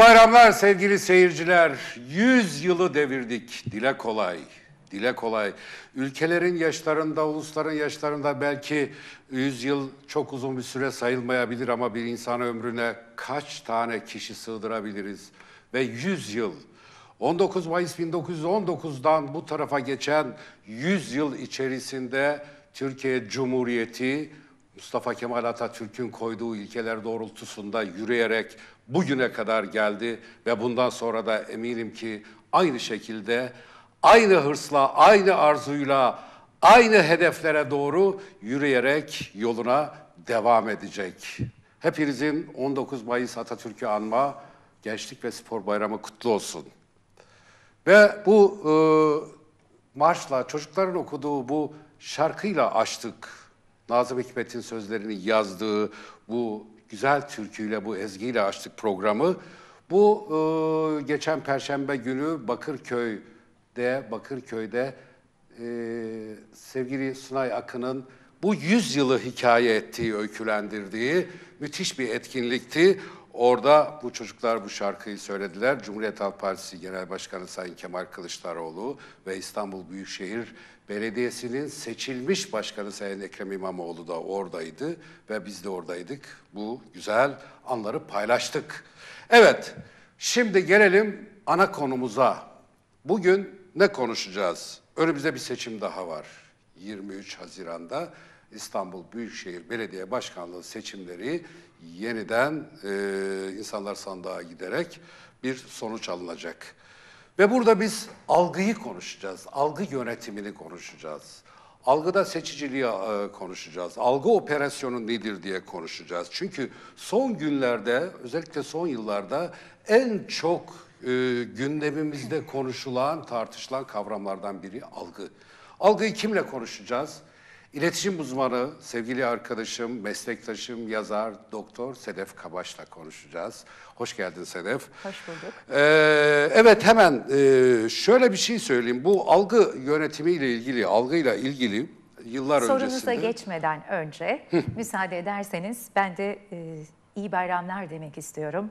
bayramlar sevgili seyirciler. yüz yılı devirdik. Dile kolay. Dile kolay. Ülkelerin yaşlarında, ulusların yaşlarında belki 100 yıl çok uzun bir süre sayılmayabilir ama bir insan ömrüne kaç tane kişi sığdırabiliriz? Ve yüz yıl 19 Mayıs 1919'dan bu tarafa geçen yüz yıl içerisinde Türkiye Cumhuriyeti Mustafa Kemal Atatürk'ün koyduğu ilkeler doğrultusunda yürüyerek bugüne kadar geldi ve bundan sonra da eminim ki aynı şekilde aynı hırsla, aynı arzuyla, aynı hedeflere doğru yürüyerek yoluna devam edecek. Hepinizin 19 Mayıs Atatürk'ü anma Gençlik ve Spor Bayramı kutlu olsun. Ve bu e, marşla, çocukların okuduğu bu şarkıyla açtık. Nazım Hikmet'in sözlerini yazdığı bu güzel türküyle bu ezgiyle açtık programı. Bu e, geçen perşembe günü Bakırköy'de Bakırköy'de e, sevgili Sunay Akın'ın bu yüzyılı hikaye ettiği, öykülendirdiği müthiş bir etkinlikti. Orada bu çocuklar bu şarkıyı söylediler. Cumhuriyet Halk Partisi Genel Başkanı Sayın Kemal Kılıçdaroğlu ve İstanbul Büyükşehir Belediyesi'nin seçilmiş başkanı Sayın Ekrem İmamoğlu da oradaydı ve biz de oradaydık. Bu güzel anları paylaştık. Evet, şimdi gelelim ana konumuza. Bugün ne konuşacağız? Önümüzde bir seçim daha var. 23 Haziran'da İstanbul Büyükşehir Belediye Başkanlığı seçimleri yeniden e, insanlar sandığa giderek bir sonuç alınacak. Ve burada biz algıyı konuşacağız, algı yönetimini konuşacağız. Algıda seçiciliği e, konuşacağız. Algı operasyonu nedir diye konuşacağız. Çünkü son günlerde, özellikle son yıllarda en çok e, gündemimizde konuşulan, tartışılan kavramlardan biri algı. Algıyı kimle konuşacağız? İletişim uzmanı, sevgili arkadaşım, meslektaşım, yazar, doktor Sedef Kabaş'la konuşacağız. Hoş geldin Sedef. Hoş bulduk. Ee, evet hemen e, şöyle bir şey söyleyeyim. Bu algı yönetimiyle ilgili, algıyla ilgili yıllar Sorunuza öncesinde... Sorunuza geçmeden önce müsaade ederseniz ben de e, iyi bayramlar demek istiyorum.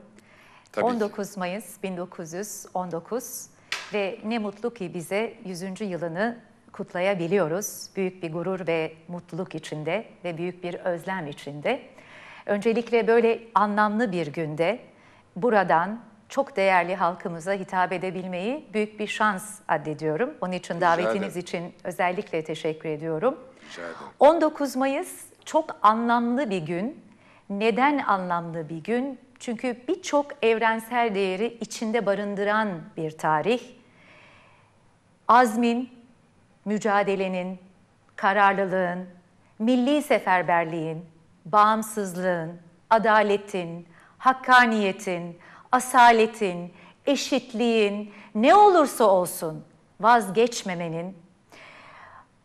Tabii 19 ki. Mayıs 1919 ve ne mutlu ki bize 100. yılını kutlayabiliyoruz. Büyük bir gurur ve mutluluk içinde ve büyük bir özlem içinde. Öncelikle böyle anlamlı bir günde buradan çok değerli halkımıza hitap edebilmeyi büyük bir şans addediyorum. Onun için Rica davetiniz ederim. için özellikle teşekkür ediyorum. Rica ederim. 19 Mayıs çok anlamlı bir gün. Neden anlamlı bir gün? Çünkü birçok evrensel değeri içinde barındıran bir tarih. Azmin, mücadelenin, kararlılığın, milli seferberliğin, bağımsızlığın, adaletin, hakkaniyetin, asaletin, eşitliğin ne olursa olsun vazgeçmemenin,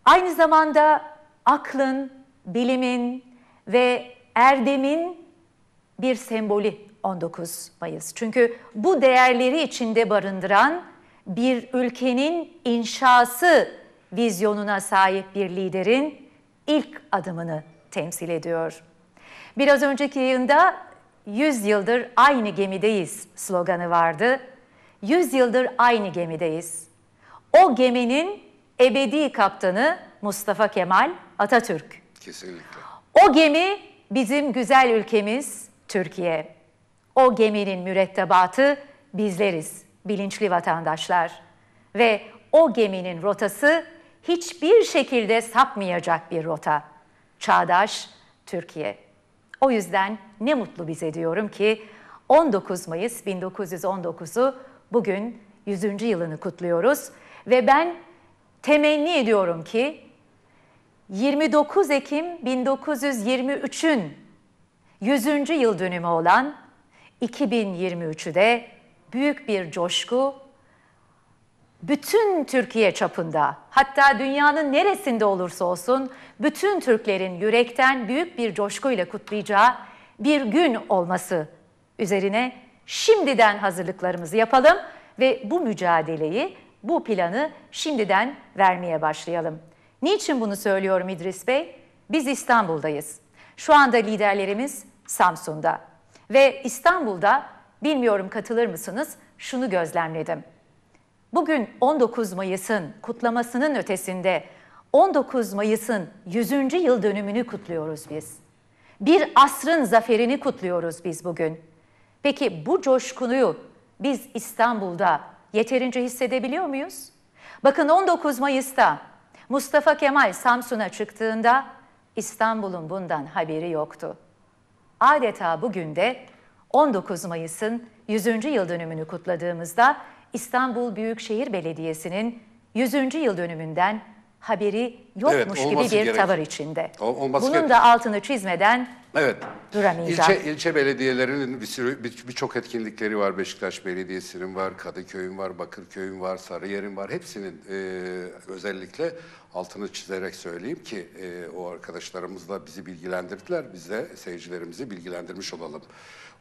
aynı zamanda aklın, bilimin ve erdemin bir sembolü 19 Mayıs. Çünkü bu değerleri içinde barındıran bir ülkenin inşası vizyonuna sahip bir liderin ilk adımını temsil ediyor. Biraz önceki yayında 100 yıldır aynı gemideyiz sloganı vardı. 100 yıldır aynı gemideyiz. O geminin ebedi kaptanı Mustafa Kemal Atatürk. Kesinlikle. O gemi bizim güzel ülkemiz Türkiye. O geminin mürettebatı bizleriz, bilinçli vatandaşlar. Ve o geminin rotası hiçbir şekilde sapmayacak bir rota. Çağdaş Türkiye. O yüzden ne mutlu bize diyorum ki 19 Mayıs 1919'u bugün 100. yılını kutluyoruz ve ben temenni ediyorum ki 29 Ekim 1923'ün 100. yıl dönümü olan 2023'ü de büyük bir coşku bütün Türkiye çapında hatta dünyanın neresinde olursa olsun bütün Türklerin yürekten büyük bir coşkuyla kutlayacağı bir gün olması üzerine şimdiden hazırlıklarımızı yapalım ve bu mücadeleyi, bu planı şimdiden vermeye başlayalım. Niçin bunu söylüyorum İdris Bey? Biz İstanbul'dayız. Şu anda liderlerimiz Samsun'da ve İstanbul'da bilmiyorum katılır mısınız şunu gözlemledim. Bugün 19 Mayıs'ın kutlamasının ötesinde 19 Mayıs'ın 100. yıl dönümünü kutluyoruz biz. Bir asrın zaferini kutluyoruz biz bugün. Peki bu coşkunuyu biz İstanbul'da yeterince hissedebiliyor muyuz? Bakın 19 Mayıs'ta Mustafa Kemal Samsun'a çıktığında İstanbul'un bundan haberi yoktu. Adeta bugün de 19 Mayıs'ın 100. yıl dönümünü kutladığımızda İstanbul Büyükşehir Belediyesi'nin 100. yıl dönümünden haberi yokmuş evet, gibi bir gerek. tavır içinde. olması Bunun gerek. da altını çizmeden evet. duramayacağız. İlçe, ilçe belediyelerinin birçok bir, bir etkinlikleri var. Beşiktaş Belediyesi'nin var, Kadıköy'ün var, Bakırköy'ün var, Sarıyer'in var. Hepsinin e, özellikle altını çizerek söyleyeyim ki e, o arkadaşlarımız da bizi bilgilendirdiler. Biz de seyircilerimizi bilgilendirmiş olalım.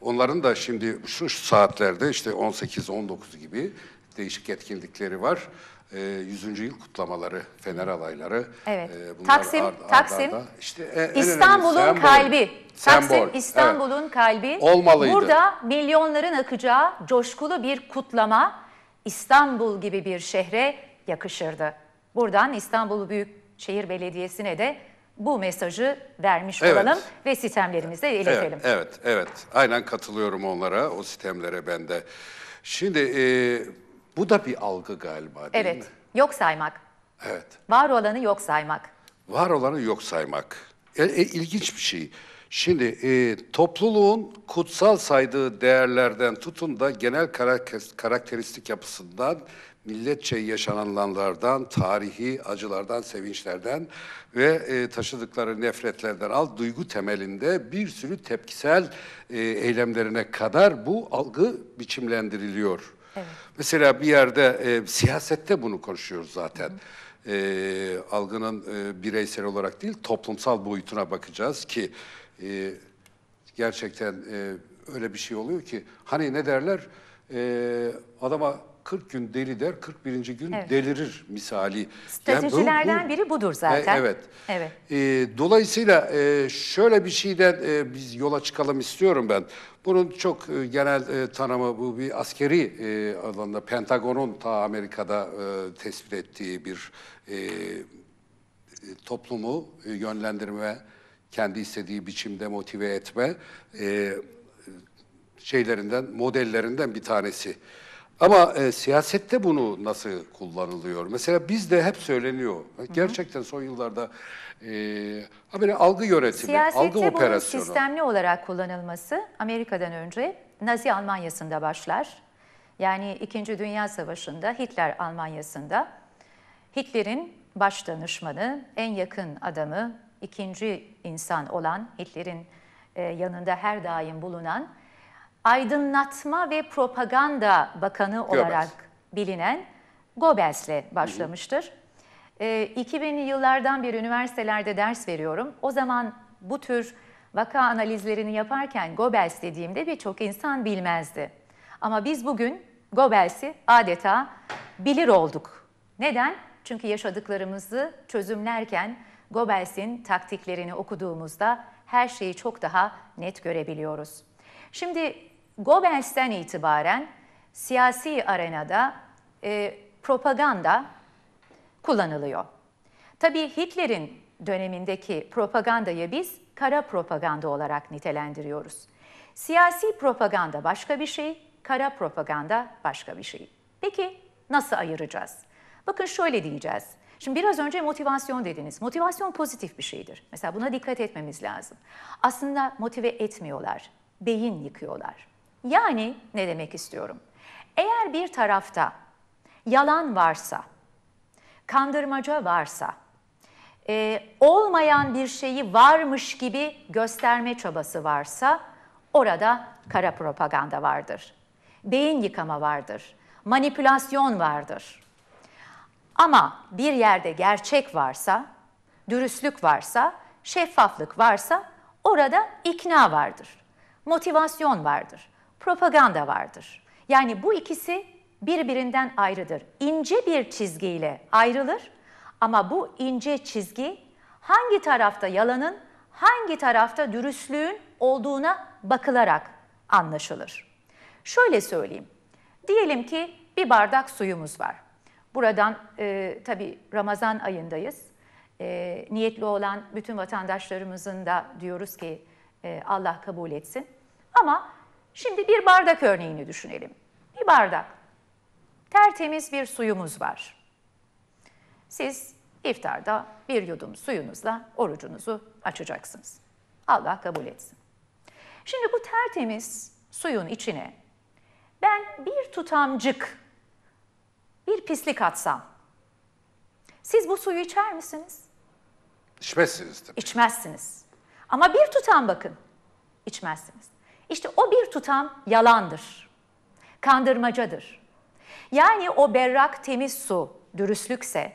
Onların da şimdi şu saatlerde işte 18-19 gibi değişik etkinlikleri var. 100. Ee, yıl kutlamaları, Fener alayları. Evet. Ee, bunlar Taksim, ard, Taksim. İşte işte İstanbul'un kalbi. Taksim İstanbul'un evet. kalbi. Olmalıydı. Burada milyonların akacağı coşkulu bir kutlama İstanbul gibi bir şehre yakışırdı. Buradan İstanbul Büyükşehir Belediyesi'ne de bu mesajı vermiş evet. olalım ve sistemlerimizde iletelim. Evet, evet, evet. Aynen katılıyorum onlara, o sistemlere ben de. Şimdi e, bu da bir algı galiba değil evet. mi? Evet, yok saymak. Evet. Var olanı yok saymak. Var olanı yok saymak. E, e, ilginç bir şey. Şimdi e, topluluğun kutsal saydığı değerlerden tutun da genel karakteristik yapısından milletçe yaşananlardan, tarihi acılardan, sevinçlerden ve e, taşıdıkları nefretlerden al duygu temelinde bir sürü tepkisel e, eylemlerine kadar bu algı biçimlendiriliyor. Evet. Mesela bir yerde e, siyasette bunu konuşuyoruz zaten. e, algının e, bireysel olarak değil toplumsal boyutuna bakacağız ki e, gerçekten e, öyle bir şey oluyor ki hani ne derler e, adama 40 gün deli der, 41. gün evet. delirir misali. Stratejilerden yani bu, bu, biri budur zaten. E, evet. evet. E, dolayısıyla e, şöyle bir şeyden e, biz yola çıkalım istiyorum ben. Bunun çok e, genel e, tanımı bu bir askeri e, alanda Pentagon'un ta Amerika'da e, tespit ettiği bir e, toplumu e, yönlendirme, kendi istediği biçimde motive etme e, şeylerinden, modellerinden bir tanesi. Ama e, siyasette bunu nasıl kullanılıyor? Mesela bizde hep söyleniyor. Gerçekten son yıllarda e, algı yönetimi, Siyasette algı bunun operasyonu. sistemli olarak kullanılması Amerika'dan önce Nazi Almanya'sında başlar. Yani 2. Dünya Savaşı'nda Hitler Almanya'sında Hitler'in baş danışmanı, en yakın adamı, ikinci insan olan Hitler'in e, yanında her daim bulunan Aydınlatma ve Propaganda Bakanı Goebbels. olarak bilinen Goebbels'le başlamıştır. E, ee, 2000'li yıllardan beri üniversitelerde ders veriyorum. O zaman bu tür vaka analizlerini yaparken Goebbels dediğimde birçok insan bilmezdi. Ama biz bugün Goebbels'i adeta bilir olduk. Neden? Çünkü yaşadıklarımızı çözümlerken Goebbels'in taktiklerini okuduğumuzda her şeyi çok daha net görebiliyoruz. Şimdi Goebbels'ten itibaren siyasi arenada e, propaganda kullanılıyor. Tabii Hitler'in dönemindeki propagandayı biz kara propaganda olarak nitelendiriyoruz. Siyasi propaganda başka bir şey, kara propaganda başka bir şey. Peki nasıl ayıracağız? Bakın şöyle diyeceğiz. Şimdi biraz önce motivasyon dediniz. Motivasyon pozitif bir şeydir. Mesela buna dikkat etmemiz lazım. Aslında motive etmiyorlar, beyin yıkıyorlar. Yani ne demek istiyorum? Eğer bir tarafta yalan varsa, kandırmaca varsa, e, olmayan bir şeyi varmış gibi gösterme çabası varsa orada kara propaganda vardır. Beyin yıkama vardır, manipülasyon vardır. Ama bir yerde gerçek varsa, dürüstlük varsa, şeffaflık varsa orada ikna vardır, motivasyon vardır propaganda vardır. Yani bu ikisi birbirinden ayrıdır. İnce bir çizgiyle ayrılır ama bu ince çizgi hangi tarafta yalanın, hangi tarafta dürüstlüğün olduğuna bakılarak anlaşılır. Şöyle söyleyeyim. Diyelim ki bir bardak suyumuz var. Buradan e, tabii Ramazan ayındayız. E, niyetli olan bütün vatandaşlarımızın da diyoruz ki e, Allah kabul etsin. Ama Şimdi bir bardak örneğini düşünelim. Bir bardak. Tertemiz bir suyumuz var. Siz iftarda bir yudum suyunuzla orucunuzu açacaksınız. Allah kabul etsin. Şimdi bu tertemiz suyun içine ben bir tutamcık bir pislik atsam siz bu suyu içer misiniz? İçmezsiniz tabii. İçmezsiniz. Ama bir tutam bakın içmezsiniz. İşte o bir tutam yalandır, kandırmacadır. Yani o berrak temiz su dürüstlükse,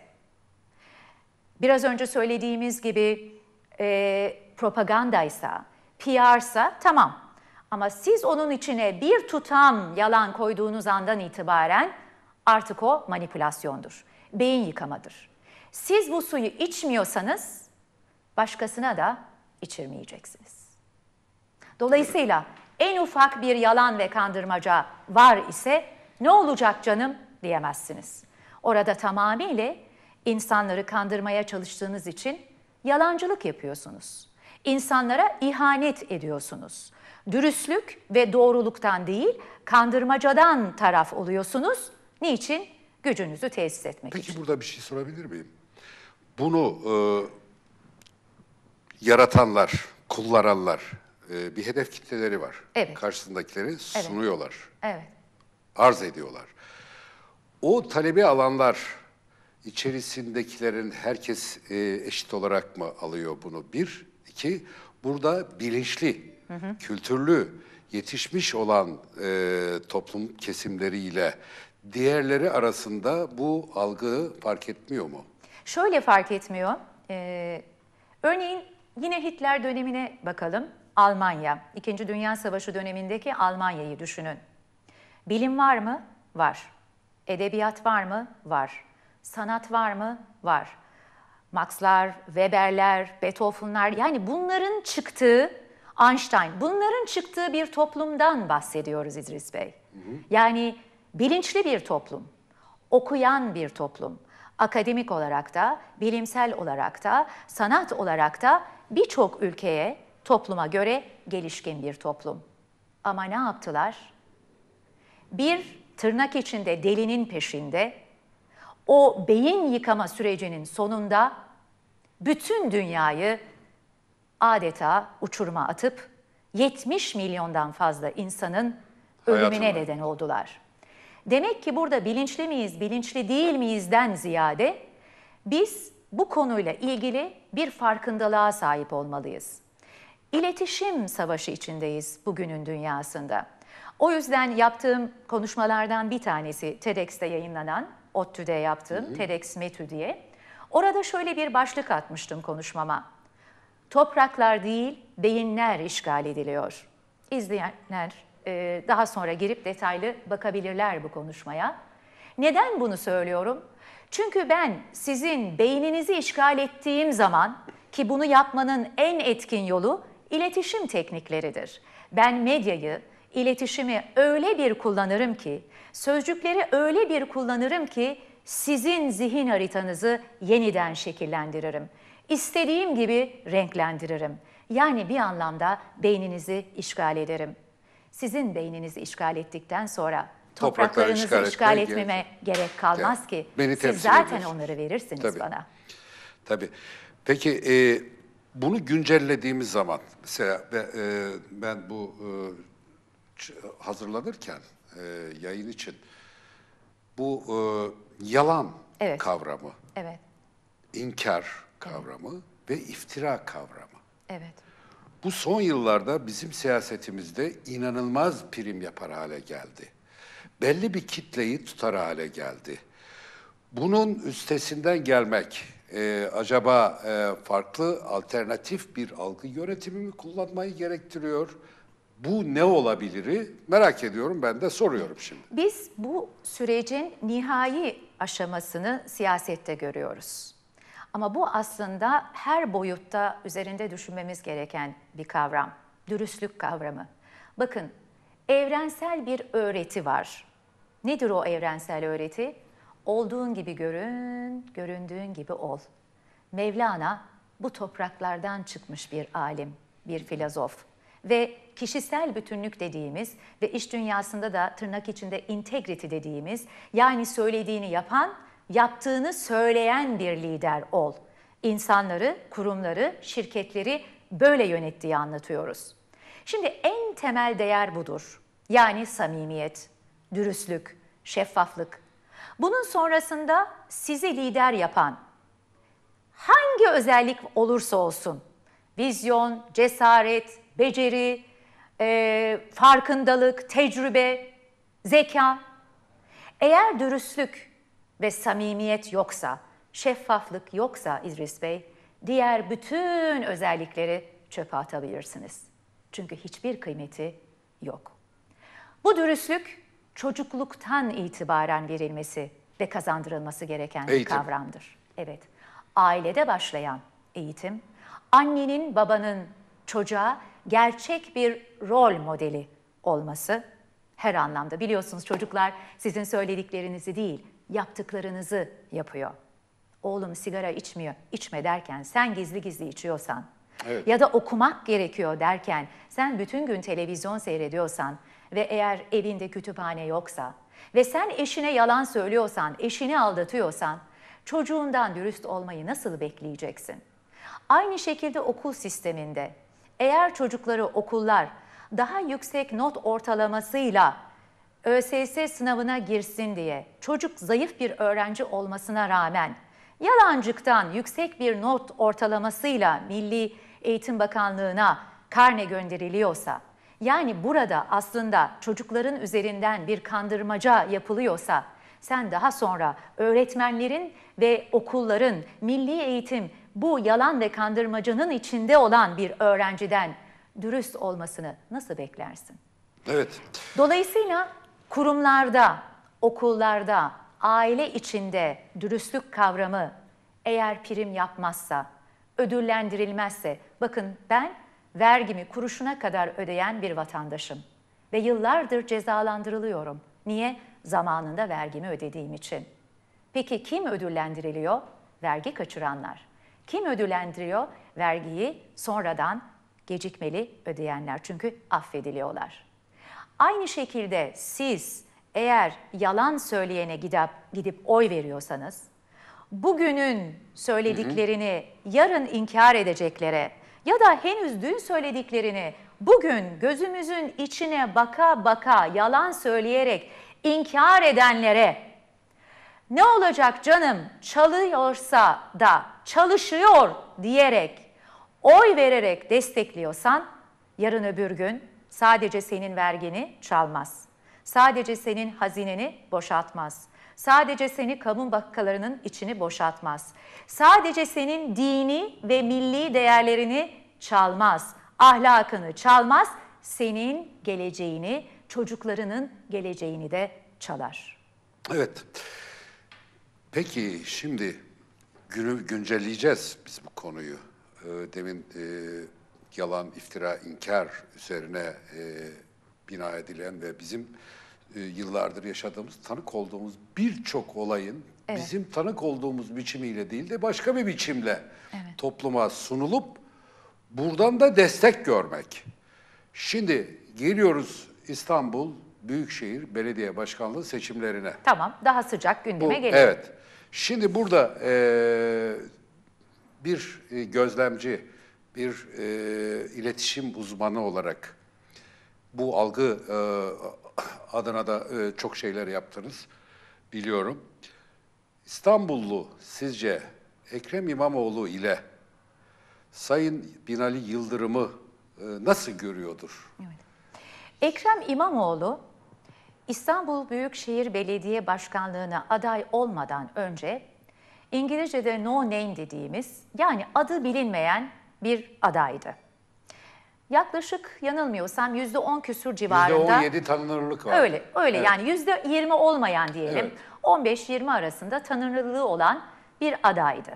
biraz önce söylediğimiz gibi e, propagandaysa, PR'sa tamam. Ama siz onun içine bir tutam yalan koyduğunuz andan itibaren artık o manipülasyondur. Beyin yıkamadır. Siz bu suyu içmiyorsanız başkasına da içirmeyeceksiniz. Dolayısıyla en ufak bir yalan ve kandırmaca var ise ne olacak canım diyemezsiniz. Orada tamamıyla insanları kandırmaya çalıştığınız için yalancılık yapıyorsunuz. İnsanlara ihanet ediyorsunuz. Dürüstlük ve doğruluktan değil, kandırmacadan taraf oluyorsunuz. Niçin? Gücünüzü tesis etmek Peki, için. Peki burada bir şey sorabilir miyim? Bunu e, yaratanlar, kullananlar, e, bir hedef kitleleri var. Evet. Karşısındakileri sunuyorlar. Evet. Arz ediyorlar. O talebi alanlar içerisindekilerin herkes e, eşit olarak mı alıyor bunu? Bir, iki, burada bilinçli, hı hı. kültürlü, yetişmiş olan e, toplum kesimleriyle diğerleri arasında bu algı fark etmiyor mu? Şöyle fark etmiyor. Ee, örneğin yine Hitler dönemine bakalım. Almanya, İkinci Dünya Savaşı dönemindeki Almanya'yı düşünün. Bilim var mı? Var. Edebiyat var mı? Var. Sanat var mı? Var. Max'lar, Weber'ler, Beethoven'lar yani bunların çıktığı Einstein, bunların çıktığı bir toplumdan bahsediyoruz İdris Bey. Yani bilinçli bir toplum, okuyan bir toplum. Akademik olarak da, bilimsel olarak da, sanat olarak da birçok ülkeye topluma göre gelişkin bir toplum. Ama ne yaptılar? Bir tırnak içinde delinin peşinde, o beyin yıkama sürecinin sonunda bütün dünyayı adeta uçuruma atıp 70 milyondan fazla insanın ölümüne neden oldular. Demek ki burada bilinçli miyiz, bilinçli değil miyizden ziyade biz bu konuyla ilgili bir farkındalığa sahip olmalıyız. İletişim savaşı içindeyiz bugünün dünyasında. O yüzden yaptığım konuşmalardan bir tanesi TEDx'te yayınlanan, ODTÜ'de yaptığım Hı. TEDx Metü diye. Orada şöyle bir başlık atmıştım konuşmama. Topraklar değil, beyinler işgal ediliyor. İzleyenler e, daha sonra girip detaylı bakabilirler bu konuşmaya. Neden bunu söylüyorum? Çünkü ben sizin beyninizi işgal ettiğim zaman ki bunu yapmanın en etkin yolu iletişim teknikleridir. Ben medyayı, iletişimi öyle bir kullanırım ki, sözcükleri öyle bir kullanırım ki sizin zihin haritanızı yeniden şekillendiririm. İstediğim gibi renklendiririm. Yani bir anlamda beyninizi işgal ederim. Sizin beyninizi işgal ettikten sonra topraklarınızı işgal, işgal etmeme gerek, gerek kalmaz yani, ki. Beni Siz zaten ediyorsun. onları verirsiniz Tabii. bana. Tabii. Peki e, bunu güncellediğimiz zaman mesela e, ben, bu e, hazırlanırken e, yayın için bu yalan evet. kavramı, evet. inkar kavramı evet. ve iftira kavramı. Evet. Bu son yıllarda bizim siyasetimizde inanılmaz prim yapar hale geldi. Belli bir kitleyi tutar hale geldi. Bunun üstesinden gelmek, e, acaba e, farklı alternatif bir algı yönetimi mi kullanmayı gerektiriyor? Bu ne olabiliri merak ediyorum ben de soruyorum şimdi. Biz bu sürecin nihai aşamasını siyasette görüyoruz. Ama bu aslında her boyutta üzerinde düşünmemiz gereken bir kavram. Dürüstlük kavramı. Bakın evrensel bir öğreti var. Nedir o evrensel öğreti? Olduğun gibi görün, göründüğün gibi ol. Mevlana bu topraklardan çıkmış bir alim, bir filozof ve kişisel bütünlük dediğimiz ve iş dünyasında da tırnak içinde integrity dediğimiz yani söylediğini yapan, yaptığını söyleyen bir lider ol. İnsanları, kurumları, şirketleri böyle yönettiği anlatıyoruz. Şimdi en temel değer budur. Yani samimiyet, dürüstlük, şeffaflık, bunun sonrasında sizi lider yapan hangi özellik olursa olsun vizyon, cesaret, beceri, e, farkındalık, tecrübe, zeka eğer dürüstlük ve samimiyet yoksa, şeffaflık yoksa İdris Bey, diğer bütün özellikleri çöpe atabilirsiniz. Çünkü hiçbir kıymeti yok. Bu dürüstlük çocukluktan itibaren verilmesi ve kazandırılması gereken eğitim. bir kavramdır. Evet. Ailede başlayan eğitim, annenin, babanın çocuğa gerçek bir rol modeli olması her anlamda. Biliyorsunuz çocuklar sizin söylediklerinizi değil, yaptıklarınızı yapıyor. Oğlum sigara içmiyor, içme derken sen gizli gizli içiyorsan evet. ya da okumak gerekiyor derken sen bütün gün televizyon seyrediyorsan ve eğer evinde kütüphane yoksa ve sen eşine yalan söylüyorsan, eşini aldatıyorsan çocuğundan dürüst olmayı nasıl bekleyeceksin? Aynı şekilde okul sisteminde eğer çocukları okullar daha yüksek not ortalamasıyla ÖSS sınavına girsin diye çocuk zayıf bir öğrenci olmasına rağmen yalancıktan yüksek bir not ortalamasıyla Milli Eğitim Bakanlığı'na karne gönderiliyorsa yani burada aslında çocukların üzerinden bir kandırmaca yapılıyorsa sen daha sonra öğretmenlerin ve okulların milli eğitim bu yalan ve kandırmacanın içinde olan bir öğrenciden dürüst olmasını nasıl beklersin? Evet. Dolayısıyla kurumlarda, okullarda, aile içinde dürüstlük kavramı eğer prim yapmazsa, ödüllendirilmezse bakın ben Vergimi kuruşuna kadar ödeyen bir vatandaşım ve yıllardır cezalandırılıyorum. Niye? Zamanında vergimi ödediğim için. Peki kim ödüllendiriliyor? Vergi kaçıranlar. Kim ödüllendiriyor? Vergiyi sonradan gecikmeli ödeyenler. Çünkü affediliyorlar. Aynı şekilde siz eğer yalan söyleyene gidip, gidip oy veriyorsanız, bugünün söylediklerini yarın inkar edeceklere ya da henüz dün söylediklerini bugün gözümüzün içine baka baka yalan söyleyerek inkar edenlere ne olacak canım çalıyorsa da çalışıyor diyerek oy vererek destekliyorsan yarın öbür gün sadece senin vergini çalmaz. Sadece senin hazineni boşaltmaz. Sadece seni kamu bakkalarının içini boşaltmaz. Sadece senin dini ve milli değerlerini çalmaz. Ahlakını çalmaz, senin geleceğini, çocuklarının geleceğini de çalar. Evet. Peki şimdi günü güncelleyeceğiz biz bu konuyu. Ee, demin e, yalan, iftira, inkar üzerine e, bina edilen ve bizim e, yıllardır yaşadığımız, tanık olduğumuz birçok olayın evet. bizim tanık olduğumuz biçimiyle değil de başka bir biçimle evet. topluma sunulup buradan da destek görmek. Şimdi geliyoruz İstanbul Büyükşehir Belediye Başkanlığı seçimlerine. Tamam, daha sıcak gündeme Bu, gelelim. Evet. Şimdi burada e, bir e, gözlemci, bir e, iletişim uzmanı olarak bu algı e, adına da e, çok şeyler yaptınız biliyorum. İstanbullu sizce Ekrem İmamoğlu ile Sayın Binali Yıldırım'ı e, nasıl görüyordur? Evet. Ekrem İmamoğlu İstanbul Büyükşehir Belediye Başkanlığı'na aday olmadan önce İngilizce'de no name dediğimiz yani adı bilinmeyen bir adaydı yaklaşık yanılmıyorsam yüzde on küsur civarında. yüzde %17 tanınırlık var. Öyle, öyle evet. yani yirmi olmayan diyelim. on beş yirmi arasında tanınırlığı olan bir adaydı.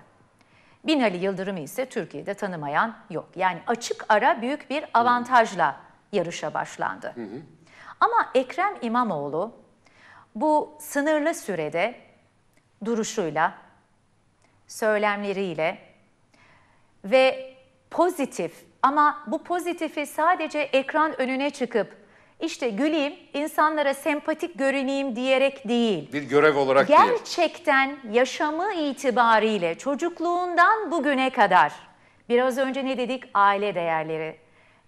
Binali Yıldırım'ı ise Türkiye'de tanımayan yok. Yani açık ara büyük bir avantajla yarışa başlandı. Hı hı. Ama Ekrem İmamoğlu bu sınırlı sürede duruşuyla, söylemleriyle ve pozitif ama bu pozitifi sadece ekran önüne çıkıp işte güleyim, insanlara sempatik görüneyim diyerek değil. Bir görev olarak Gerçekten değil. yaşamı itibariyle çocukluğundan bugüne kadar biraz önce ne dedik? Aile değerleri.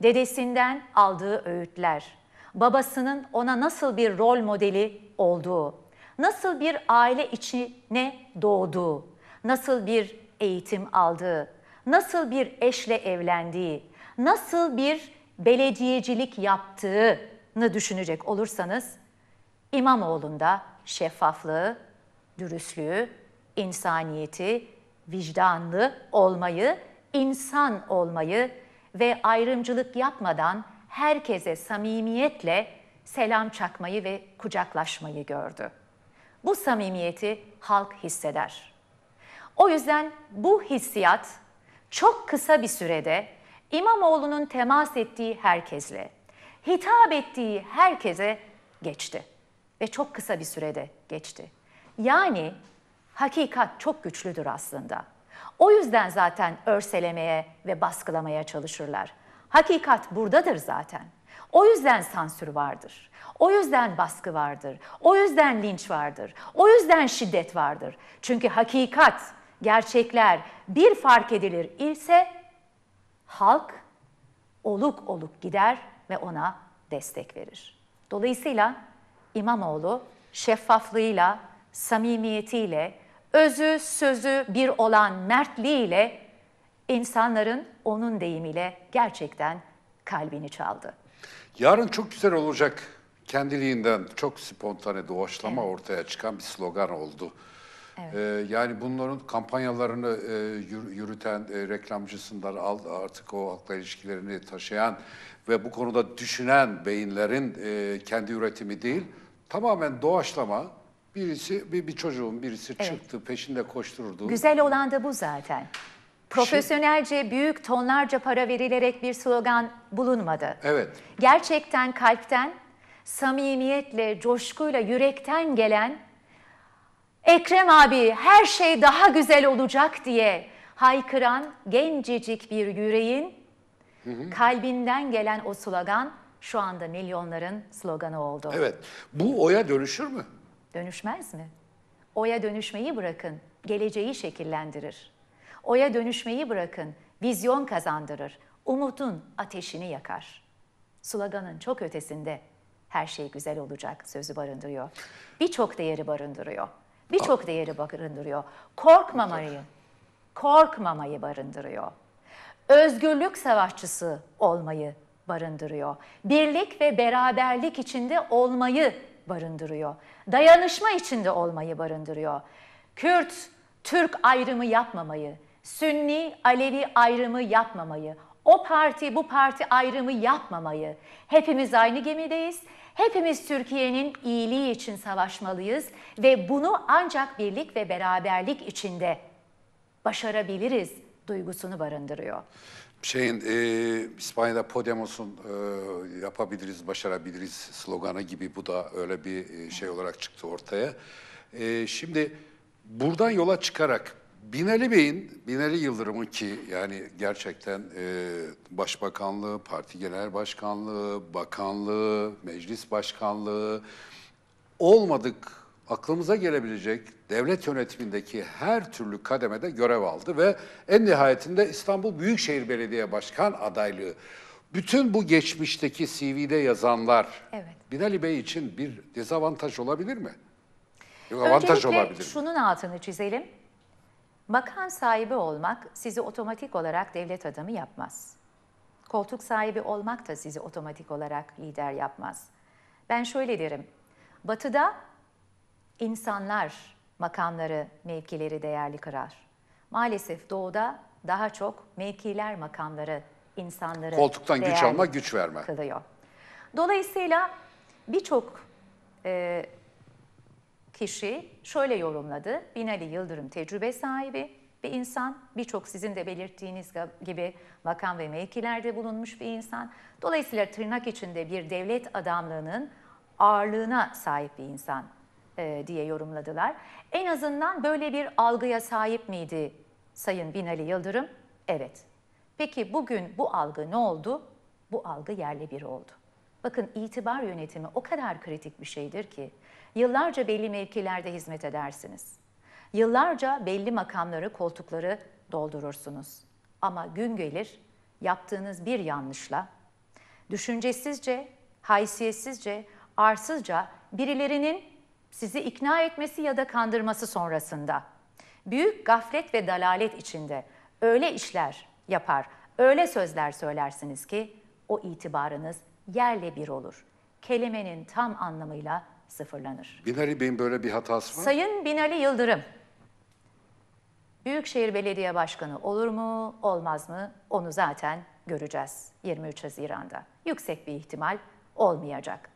Dedesinden aldığı öğütler. Babasının ona nasıl bir rol modeli olduğu. Nasıl bir aile içine doğduğu. Nasıl bir eğitim aldığı nasıl bir eşle evlendiği, nasıl bir belediyecilik yaptığını düşünecek olursanız İmamoğlu'nda şeffaflığı, dürüstlüğü, insaniyeti, vicdanlı olmayı, insan olmayı ve ayrımcılık yapmadan herkese samimiyetle selam çakmayı ve kucaklaşmayı gördü. Bu samimiyeti halk hisseder. O yüzden bu hissiyat çok kısa bir sürede İmamoğlu'nun temas ettiği herkesle, hitap ettiği herkese geçti. Ve çok kısa bir sürede geçti. Yani hakikat çok güçlüdür aslında. O yüzden zaten örselemeye ve baskılamaya çalışırlar. Hakikat buradadır zaten. O yüzden sansür vardır. O yüzden baskı vardır. O yüzden linç vardır. O yüzden şiddet vardır. Çünkü hakikat gerçekler bir fark edilir ise halk oluk oluk gider ve ona destek verir. Dolayısıyla İmamoğlu şeffaflığıyla, samimiyetiyle, özü sözü bir olan mertliğiyle insanların onun deyimiyle gerçekten kalbini çaldı. Yarın çok güzel olacak kendiliğinden çok spontane doğaçlama evet. ortaya çıkan bir slogan oldu. Evet. Ee, yani bunların kampanyalarını e, yürüten e, reklamcısından al, artık o halkla ilişkilerini taşıyan ve bu konuda düşünen beyinlerin e, kendi üretimi değil, tamamen doğaçlama birisi bir, bir çocuğun birisi evet. çıktı peşinde koşturdu. Güzel olan da bu zaten. Profesyonelce büyük tonlarca para verilerek bir slogan bulunmadı. Evet. Gerçekten kalpten, samimiyetle, coşkuyla, yürekten gelen Ekrem abi her şey daha güzel olacak diye haykıran gencecik bir yüreğin kalbinden gelen o slogan şu anda milyonların sloganı oldu. Evet. Bu oya dönüşür mü? Dönüşmez mi? Oya dönüşmeyi bırakın, geleceği şekillendirir. Oya dönüşmeyi bırakın, vizyon kazandırır, umutun ateşini yakar. Sloganın çok ötesinde her şey güzel olacak sözü barındırıyor. Birçok değeri barındırıyor. Birçok değeri barındırıyor. Korkmamayı, korkmamayı barındırıyor. Özgürlük savaşçısı olmayı barındırıyor. Birlik ve beraberlik içinde olmayı barındırıyor. Dayanışma içinde olmayı barındırıyor. Kürt, Türk ayrımı yapmamayı, Sünni, Alevi ayrımı yapmamayı, o parti bu parti ayrımı yapmamayı, hepimiz aynı gemideyiz, hepimiz Türkiye'nin iyiliği için savaşmalıyız ve bunu ancak birlik ve beraberlik içinde başarabiliriz duygusunu barındırıyor. Şeyin e, İspanya'da Podemos'un e, yapabiliriz, başarabiliriz sloganı gibi bu da öyle bir e, şey olarak çıktı ortaya. E, şimdi buradan yola çıkarak Binali Bey'in, Binali Yıldırım'ın ki yani gerçekten e, başbakanlığı, parti genel başkanlığı, bakanlığı, meclis başkanlığı olmadık aklımıza gelebilecek devlet yönetimindeki her türlü kademede görev aldı ve en nihayetinde İstanbul Büyükşehir Belediye Başkan adaylığı. Bütün bu geçmişteki CV'de yazanlar evet. Binali Bey için bir dezavantaj olabilir mi? Yok, avantaj Öncelikle olabilir. şunun altını çizelim. Makam sahibi olmak sizi otomatik olarak devlet adamı yapmaz. Koltuk sahibi olmak da sizi otomatik olarak lider yapmaz. Ben şöyle derim. Batı'da insanlar makamları, mevkileri değerli kırar. Maalesef doğuda daha çok mevkiler, makamları insanları koltuktan güç alma, güç verme kılıyor. Dolayısıyla birçok e, kişi şöyle yorumladı. Binali Yıldırım tecrübe sahibi bir insan. Birçok sizin de belirttiğiniz gibi makam ve mevkilerde bulunmuş bir insan. Dolayısıyla tırnak içinde bir devlet adamlığının ağırlığına sahip bir insan e, diye yorumladılar. En azından böyle bir algıya sahip miydi Sayın Binali Yıldırım? Evet. Peki bugün bu algı ne oldu? Bu algı yerli bir oldu. Bakın itibar yönetimi o kadar kritik bir şeydir ki yıllarca belli mevkilerde hizmet edersiniz. Yıllarca belli makamları, koltukları doldurursunuz. Ama gün gelir yaptığınız bir yanlışla düşüncesizce, haysiyetsizce, arsızca birilerinin sizi ikna etmesi ya da kandırması sonrasında büyük gaflet ve dalalet içinde öyle işler yapar, öyle sözler söylersiniz ki o itibarınız yerle bir olur. Kelimenin tam anlamıyla sıfırlanır. Binali Bey'in böyle bir hatası mı? Sayın Binali Yıldırım, Büyükşehir Belediye Başkanı olur mu, olmaz mı? Onu zaten göreceğiz 23 Haziran'da. Yüksek bir ihtimal olmayacak.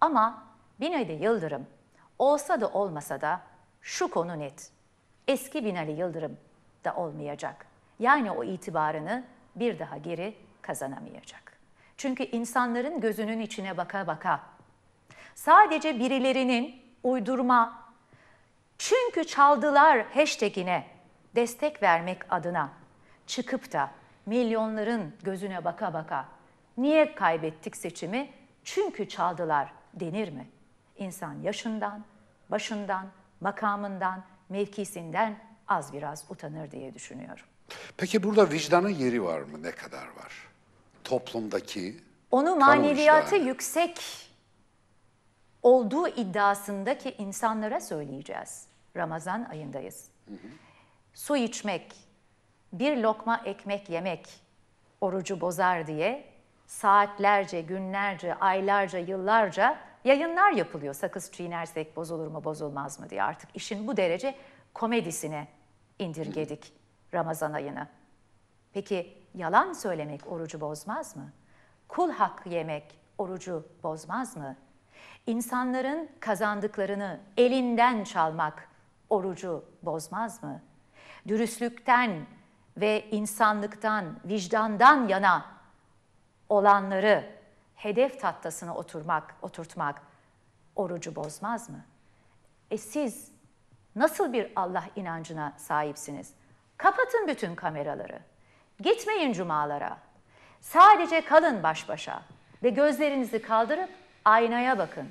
Ama Binali Yıldırım olsa da olmasa da şu konu net. Eski Binali Yıldırım da olmayacak. Yani o itibarını bir daha geri kazanamayacak. Çünkü insanların gözünün içine baka baka Sadece birilerinin uydurma çünkü çaldılar hashtagine destek vermek adına çıkıp da milyonların gözüne baka baka niye kaybettik seçimi? Çünkü çaldılar denir mi? İnsan yaşından, başından, makamından, mevkisinden az biraz utanır diye düşünüyorum. Peki burada vicdanın yeri var mı? Ne kadar var? Toplumdaki Onu maneviyatı yüksek olduğu iddiasındaki insanlara söyleyeceğiz. Ramazan ayındayız. Su içmek, bir lokma ekmek yemek orucu bozar diye saatlerce, günlerce, aylarca, yıllarca yayınlar yapılıyor. Sakız çiğnersek bozulur mu bozulmaz mı diye artık işin bu derece komedisine indirgedik Ramazan ayını. Peki yalan söylemek orucu bozmaz mı? Kul hakkı yemek orucu bozmaz mı? İnsanların kazandıklarını elinden çalmak orucu bozmaz mı? Dürüstlükten ve insanlıktan, vicdandan yana olanları hedef tahtasına oturmak, oturtmak orucu bozmaz mı? E siz nasıl bir Allah inancına sahipsiniz? Kapatın bütün kameraları. Gitmeyin cumalara. Sadece kalın baş başa ve gözlerinizi kaldırıp Aynaya bakın.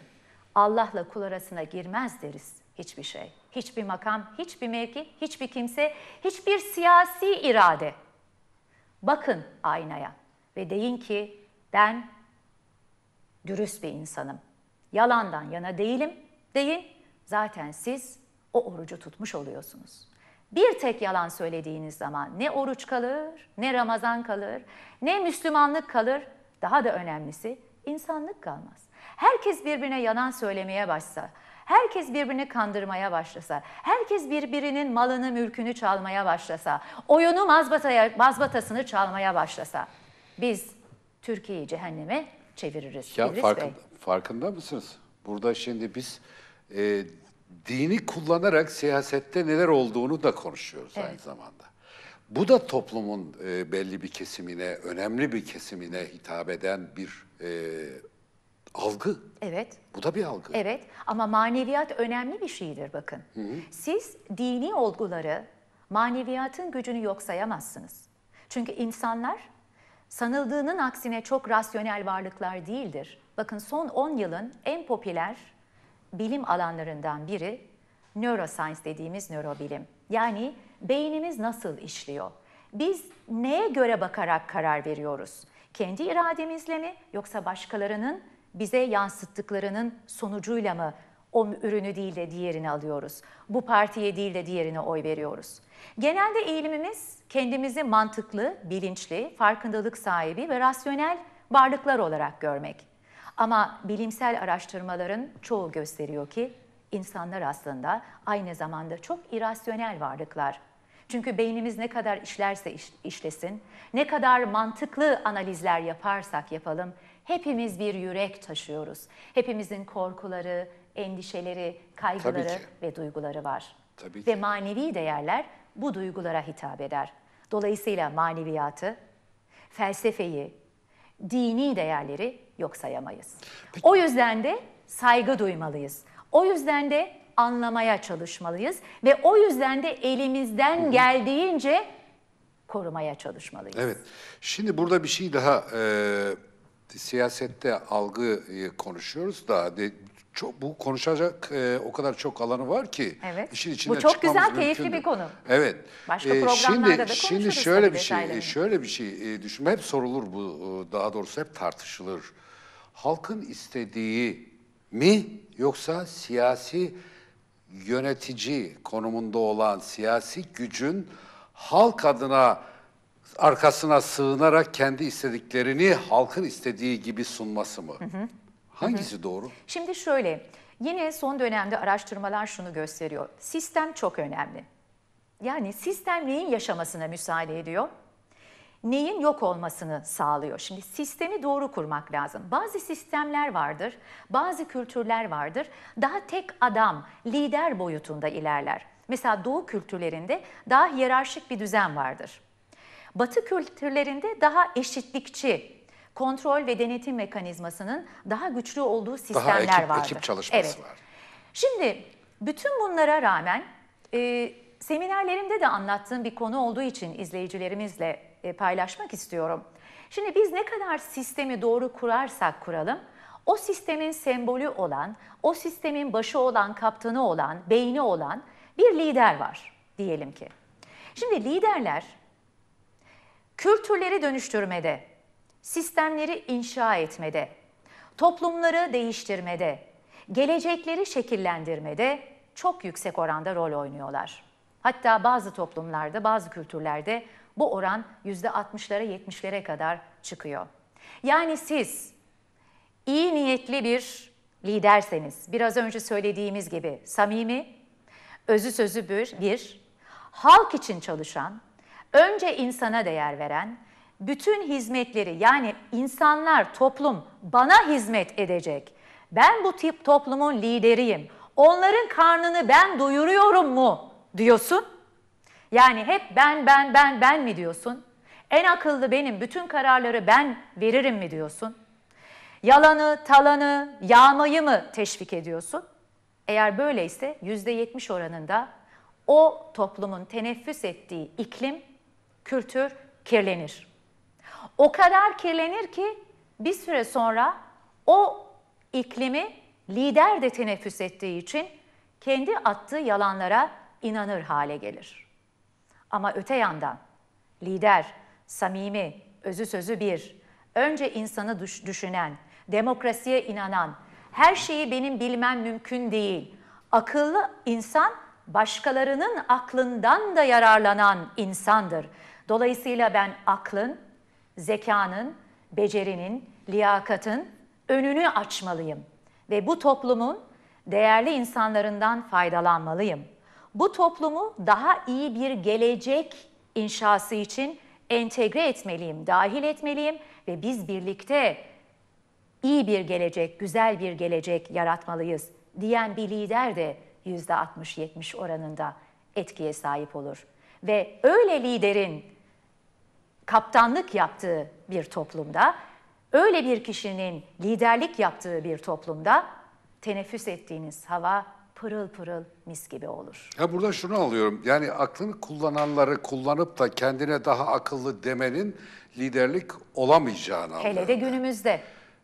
Allah'la kul arasına girmez deriz hiçbir şey. Hiçbir makam, hiçbir mevki, hiçbir kimse, hiçbir siyasi irade. Bakın aynaya ve deyin ki ben dürüst bir insanım. Yalandan yana değilim deyin. Zaten siz o orucu tutmuş oluyorsunuz. Bir tek yalan söylediğiniz zaman ne oruç kalır, ne Ramazan kalır, ne Müslümanlık kalır. Daha da önemlisi insanlık kalmaz herkes birbirine yalan söylemeye başsa, herkes birbirini kandırmaya başlasa, herkes birbirinin malını mülkünü çalmaya başlasa, oyunu mazbataya, mazbatasını çalmaya başlasa biz Türkiye'yi cehenneme çeviririz. Ya farkında, farkında mısınız? Burada şimdi biz e, dini kullanarak siyasette neler olduğunu da konuşuyoruz evet. aynı zamanda. Bu da toplumun e, belli bir kesimine, önemli bir kesimine hitap eden bir e, Algı. Evet. Bu da bir algı. Evet ama maneviyat önemli bir şeydir bakın. Hı hı. Siz dini olguları maneviyatın gücünü yok sayamazsınız. Çünkü insanlar sanıldığının aksine çok rasyonel varlıklar değildir. Bakın son 10 yılın en popüler bilim alanlarından biri neuroscience dediğimiz nörobilim. Yani beynimiz nasıl işliyor? Biz neye göre bakarak karar veriyoruz? Kendi irademizle mi yoksa başkalarının bize yansıttıklarının sonucuyla mı o ürünü değil de diğerini alıyoruz? Bu partiye değil de diğerine oy veriyoruz. Genelde eğilimimiz kendimizi mantıklı, bilinçli, farkındalık sahibi ve rasyonel varlıklar olarak görmek. Ama bilimsel araştırmaların çoğu gösteriyor ki insanlar aslında aynı zamanda çok irasyonel varlıklar. Çünkü beynimiz ne kadar işlerse işlesin, ne kadar mantıklı analizler yaparsak yapalım, Hepimiz bir yürek taşıyoruz. Hepimizin korkuları, endişeleri, kaygıları ve duyguları var. Tabii ki. Ve manevi değerler bu duygulara hitap eder. Dolayısıyla maneviyatı, felsefeyi, dini değerleri yok sayamayız. Peki. O yüzden de saygı duymalıyız. O yüzden de anlamaya çalışmalıyız ve o yüzden de elimizden Hı-hı. geldiğince korumaya çalışmalıyız. Evet. Şimdi burada bir şey daha e, siyasette algı e, konuşuyoruz da de, çok bu konuşacak e, o kadar çok alanı var ki evet. işin içinde Bu çok güzel mümkündür. keyifli bir konu. Evet. Başka e, programlarda şimdi, da konuşuruz. Şimdi şöyle bir şey, şöyle bir şey e, düşün. Hep sorulur bu e, daha doğrusu hep tartışılır. Halkın istediği mi yoksa siyasi yönetici konumunda olan siyasi gücün halk adına arkasına sığınarak kendi istediklerini halkın istediği gibi sunması mı? Hı hı. Hangisi hı hı. doğru? Şimdi şöyle, yine son dönemde araştırmalar şunu gösteriyor. Sistem çok önemli. Yani sistem neyin yaşamasına müsaade ediyor? Neyin yok olmasını sağlıyor? Şimdi sistemi doğru kurmak lazım. Bazı sistemler vardır, bazı kültürler vardır. Daha tek adam, lider boyutunda ilerler. Mesela doğu kültürlerinde daha hiyerarşik bir düzen vardır. Batı kültürlerinde daha eşitlikçi kontrol ve denetim mekanizmasının daha güçlü olduğu sistemler daha ekip, vardı. ekip çalışması evet. var. Şimdi bütün bunlara rağmen e, seminerlerimde de anlattığım bir konu olduğu için izleyicilerimizle e, paylaşmak istiyorum. Şimdi biz ne kadar sistemi doğru kurarsak kuralım, o sistemin sembolü olan, o sistemin başı olan, kaptanı olan, beyni olan bir lider var diyelim ki. Şimdi liderler Kültürleri dönüştürmede, sistemleri inşa etmede, toplumları değiştirmede, gelecekleri şekillendirmede çok yüksek oranda rol oynuyorlar. Hatta bazı toplumlarda, bazı kültürlerde bu oran %60'lara 70'lere kadar çıkıyor. Yani siz iyi niyetli bir liderseniz, biraz önce söylediğimiz gibi samimi, özü sözü bir, bir halk için çalışan, önce insana değer veren, bütün hizmetleri yani insanlar, toplum bana hizmet edecek. Ben bu tip toplumun lideriyim. Onların karnını ben doyuruyorum mu diyorsun? Yani hep ben ben ben ben mi diyorsun? En akıllı benim, bütün kararları ben veririm mi diyorsun? Yalanı, talanı, yağmayı mı teşvik ediyorsun? Eğer böyleyse %70 oranında o toplumun teneffüs ettiği iklim kültür kirlenir. O kadar kirlenir ki bir süre sonra o iklimi lider de teneffüs ettiği için kendi attığı yalanlara inanır hale gelir. Ama öte yandan lider, samimi, özü sözü bir, önce insanı düşünen, demokrasiye inanan, her şeyi benim bilmem mümkün değil, akıllı insan başkalarının aklından da yararlanan insandır. Dolayısıyla ben aklın, zekanın, becerinin, liyakatın önünü açmalıyım ve bu toplumun değerli insanlarından faydalanmalıyım. Bu toplumu daha iyi bir gelecek inşası için entegre etmeliyim, dahil etmeliyim ve biz birlikte iyi bir gelecek, güzel bir gelecek yaratmalıyız diyen bir lider de %60-70 oranında etkiye sahip olur. Ve öyle liderin kaptanlık yaptığı bir toplumda, öyle bir kişinin liderlik yaptığı bir toplumda teneffüs ettiğiniz hava pırıl pırıl mis gibi olur. Ya burada şunu alıyorum. Yani aklını kullananları kullanıp da kendine daha akıllı demenin liderlik olamayacağını Hele de günümüzde.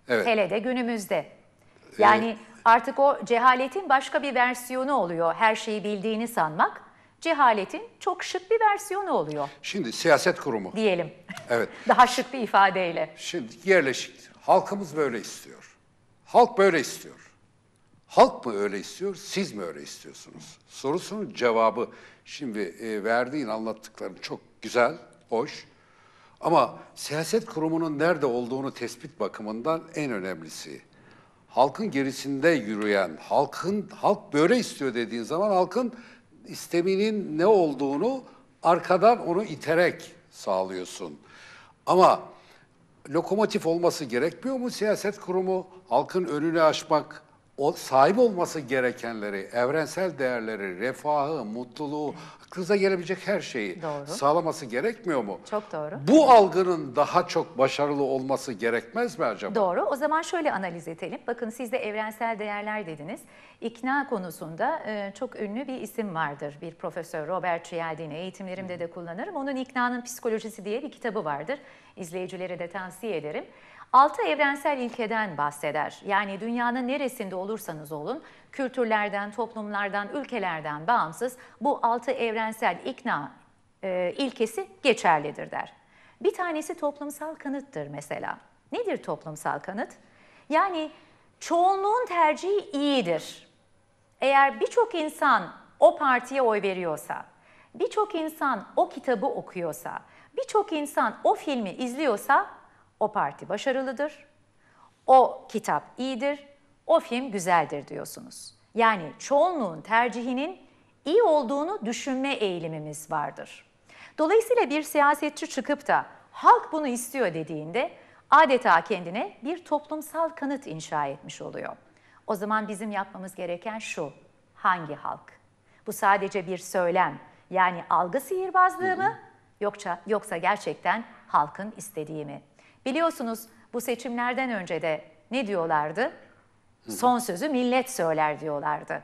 Evet. Hele de günümüzde. Yani evet. artık o cehaletin başka bir versiyonu oluyor. Her şeyi bildiğini sanmak cehaletin çok şık bir versiyonu oluyor. Şimdi siyaset kurumu. Diyelim. Evet. Daha şık bir ifadeyle. Şimdi yerleşik. Halkımız böyle istiyor. Halk böyle istiyor. Halk mı öyle istiyor, siz mi öyle istiyorsunuz? Sorusunun cevabı şimdi e, verdiğin anlattıkların çok güzel, hoş. Ama siyaset kurumunun nerede olduğunu tespit bakımından en önemlisi halkın gerisinde yürüyen, halkın halk böyle istiyor dediğin zaman halkın isteminin ne olduğunu arkadan onu iterek sağlıyorsun. Ama lokomotif olması gerekmiyor mu siyaset kurumu? Halkın önünü açmak, o sahip olması gerekenleri, evrensel değerleri, refahı, mutluluğu, kıza gelebilecek her şeyi Doğru. sağlaması gerekmiyor mu? Çok doğru. Bu algının daha çok başarılı olması gerekmez mi acaba? Doğru. O zaman şöyle analiz edelim. Bakın siz de evrensel değerler dediniz. İkna konusunda e, çok ünlü bir isim vardır. Bir profesör Robert Cialdini. Eğitimlerimde de kullanırım. Onun İkna'nın Psikolojisi diye bir kitabı vardır. İzleyicilere de tavsiye ederim. Altı evrensel ilkeden bahseder. Yani dünyanın neresinde olursanız olun, kültürlerden, toplumlardan, ülkelerden bağımsız bu altı evrensel ikna e, ilkesi geçerlidir der. Bir tanesi toplumsal kanıttır mesela. Nedir toplumsal kanıt? Yani çoğunluğun tercihi iyidir. Eğer birçok insan o partiye oy veriyorsa, birçok insan o kitabı okuyorsa, birçok insan o filmi izliyorsa o parti başarılıdır, o kitap iyidir, o film güzeldir diyorsunuz. Yani çoğunluğun tercihinin iyi olduğunu düşünme eğilimimiz vardır. Dolayısıyla bir siyasetçi çıkıp da halk bunu istiyor dediğinde adeta kendine bir toplumsal kanıt inşa etmiş oluyor. O zaman bizim yapmamız gereken şu, hangi halk? Bu sadece bir söylem, yani algı sihirbazlığı mı yoksa, yoksa gerçekten halkın istediği mi? Biliyorsunuz bu seçimlerden önce de ne diyorlardı? Son sözü millet söyler diyorlardı.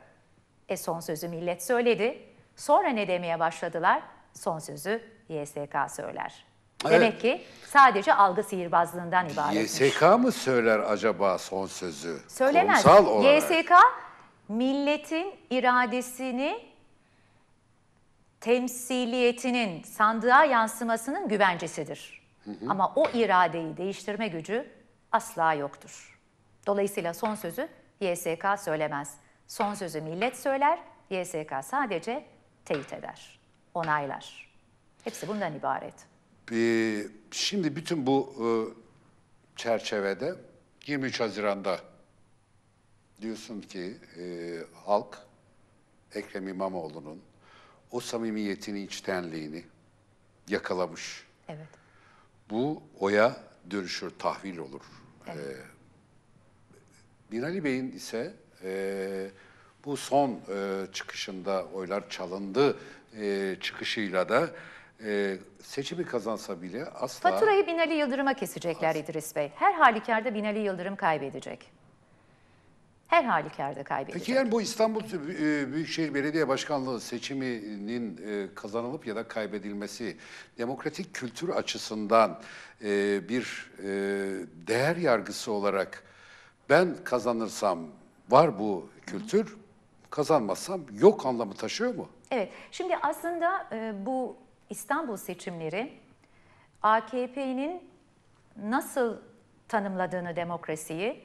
E son sözü millet söyledi. Sonra ne demeye başladılar? Son sözü YSK söyler. Evet. Demek ki sadece algı sihirbazlığından ibaret. YSK mı söyler acaba son sözü? Söylemez. Kurumsal YSK milletin iradesini temsiliyetinin sandığa yansımasının güvencesidir. Hı Ama o iradeyi değiştirme gücü asla yoktur. Dolayısıyla son sözü YSK söylemez. Son sözü millet söyler, YSK sadece teyit eder, onaylar. Hepsi bundan ibaret. Ee, şimdi bütün bu e, çerçevede 23 Haziran'da diyorsun ki e, halk Ekrem İmamoğlu'nun o samimiyetini, içtenliğini yakalamış. Evet. Bu oya dönüşür, tahvil olur. Evet. Ee, Bey'in ise e, bu son e, çıkışında oylar çalındı e, çıkışıyla da e, seçimi kazansa bile asla... Faturayı Binali Yıldırım'a kesecekler As İdris Bey. Her halükarda Binali Yıldırım kaybedecek her halükarda kaybedecek. Peki yani bu İstanbul e, Büyükşehir Belediye Başkanlığı seçiminin e, kazanılıp ya da kaybedilmesi demokratik kültür açısından e, bir değer yargısı olarak ben kazanırsam var bu kültür, kazanmazsam yok anlamı taşıyor mu? Evet, şimdi aslında bu İstanbul seçimleri AKP'nin nasıl tanımladığını demokrasiyi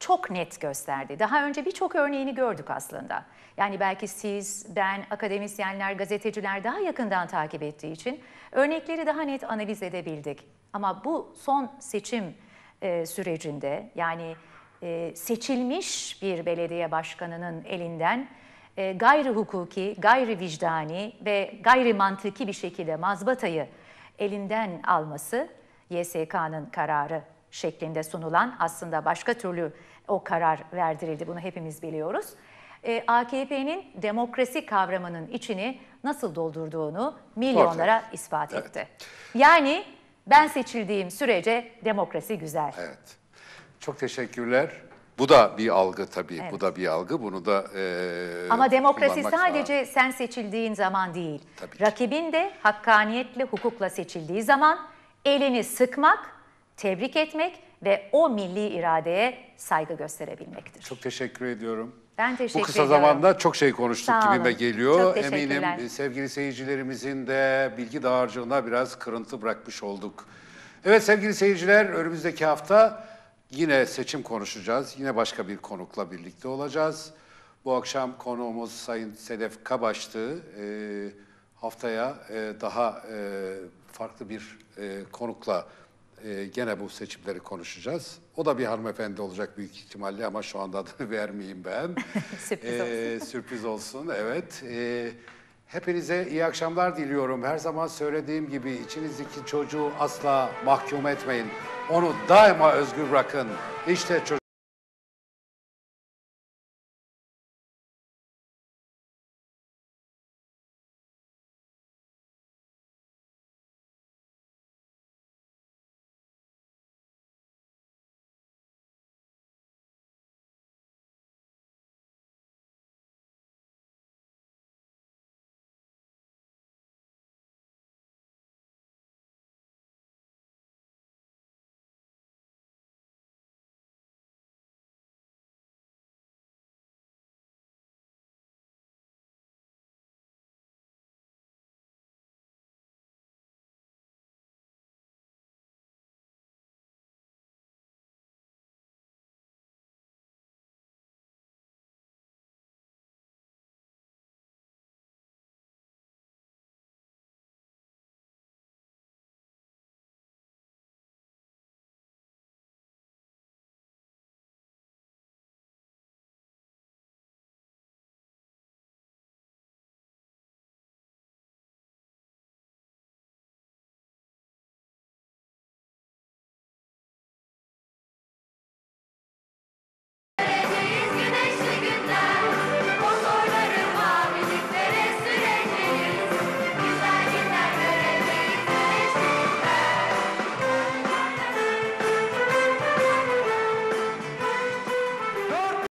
çok net gösterdi. Daha önce birçok örneğini gördük aslında. Yani belki siz, ben, akademisyenler, gazeteciler daha yakından takip ettiği için örnekleri daha net analiz edebildik. Ama bu son seçim e, sürecinde yani e, seçilmiş bir belediye başkanının elinden e, gayri hukuki, gayri vicdani ve gayri mantıki bir şekilde mazbatayı elinden alması YSK'nın kararı şeklinde sunulan aslında başka türlü o karar verdirildi. Bunu hepimiz biliyoruz. E, AKP'nin demokrasi kavramının içini nasıl doldurduğunu milyonlara Orta. ispat evet. etti. Yani ben seçildiğim sürece demokrasi güzel. Evet. Çok teşekkürler. Bu da bir algı tabii. Evet. Bu da bir algı. Bunu da e, Ama demokrasi sadece lazım. sen seçildiğin zaman değil. Tabii ki. Rakibin de hakkaniyetle, hukukla seçildiği zaman elini sıkmak tebrik etmek ve o milli iradeye saygı gösterebilmektir. Çok teşekkür ediyorum. Ben teşekkür ederim. Bu kısa ediyorum. zamanda çok şey konuştuk gibi gibime geliyor. Eminim e, sevgili seyircilerimizin de bilgi dağarcığına biraz kırıntı bırakmış olduk. Evet sevgili seyirciler önümüzdeki hafta yine seçim konuşacağız. Yine başka bir konukla birlikte olacağız. Bu akşam konuğumuz Sayın Sedef Kabaştı. Ee, haftaya e, daha e, farklı bir e, konukla e, gene bu seçimleri konuşacağız. O da bir hanımefendi olacak büyük ihtimalle ama şu anda adını vermeyeyim ben. sürpriz ee, olsun. Sürpriz olsun, evet. E, hepinize iyi akşamlar diliyorum. Her zaman söylediğim gibi içinizdeki çocuğu asla mahkum etmeyin. Onu daima özgür bırakın. İşte çocuk.